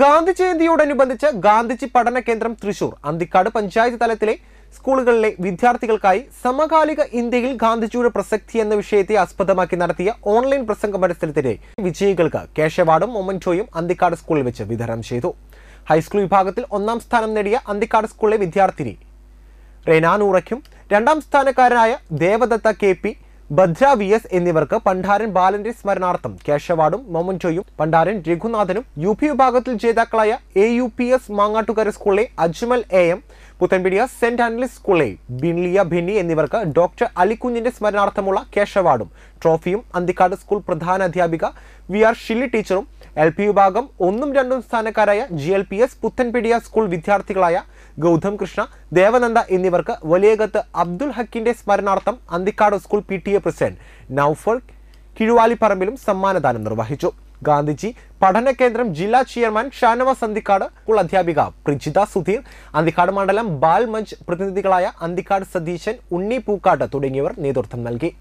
ഗാന്ധി ജയന്തിയോടനുബന്ധിച്ച് ഗാന്ധിജി പഠന കേന്ദ്രം തൃശൂർ അന്തിക്കാട് പഞ്ചായത്ത് തലത്തിലെ സ്കൂളുകളിലെ വിദ്യാർത്ഥികൾക്കായി സമകാലിക ഇന്ത്യയിൽ ഗാന്ധിജിയുടെ പ്രസക്തി എന്ന വിഷയത്തെ ആസ്പദമാക്കി നടത്തിയ ഓൺലൈൻ പ്രസംഗ മത്സരത്തിലെ വിജയികൾക്ക് കേശവാടും മൊമൻറ്റോയും അന്തിക്കാട് സ്കൂളിൽ വെച്ച് വിതരണം ചെയ്തു ഹൈസ്കൂൾ വിഭാഗത്തിൽ ഒന്നാം സ്ഥാനം നേടിയ അന്തിക്കാട് സ്കൂളിലെ വിദ്യാർത്ഥിനി റെനാനൂറയ്ക്കും രണ്ടാം സ്ഥാനക്കാരനായ Devadatta K P Bhadra V S എന്നിവർക്ക് പണ്ഡാരൻ ബാലന്റെ സ്മരണാർത്ഥം കേശവാടും മൊമൻചോയും പണ്ഡാരൻ രഘുനാഥനും യു പി വിഭാഗത്തിൽ ജേതാക്കളായ A U P S Mangattukara സ്കൂളിലെ Ajmal A M Puthenpidiya saint ആൻഡ്ലിസ് കുളെ ബിൻലിയ ഭിന്നി എന്നിവർക്ക് ഡോക്ടർ അലിക്കുഞ്ഞിന്റെ സ്മരണാർത്ഥമുള്ള കേശ അവാർഡും ട്രോഫിയും അന്തിക്കാട് സ്കൂൾ പ്രധാന അധ്യാപിക വി ആർ ഷില്ലി ടീച്ചറും എൽ പി വിഭാഗം ഒന്നും രണ്ടും സ്ഥാനക്കാരായ G L P S Puthenpidiya school വിദ്യാർത്ഥികളായ ഗൗതം കൃഷ്ണ ദേവനന്ദ എന്നിവർക്ക് വലിയകത്ത് അബ്ദുൽ ഹക്കിന്റെ സ്മരണാർത്ഥം Anthikad school P T A president Noufar കിഴുവാലിപ്പറമ്പിലും സമ്മാനദാനം നിർവഹിച്ചു ഗാന്ധിജി പഠന കേന്ദ്രം ജില്ലാ ചെയർമാൻ ഷാനവാസ് അന്തിക്കാട് സ്കൂൾ അധ്യാപിക പ്രിജിത സുധീർ അന്തിക്കാട് മണ്ഡലം ബാൽമഞ്ച് പ്രതിനിധികളായ അന്തിക്കാട് സതീശൻ ഉണ്ണി പൂക്കാട്ട് തുടങ്ങിയവർ നേതൃത്വം നൽകി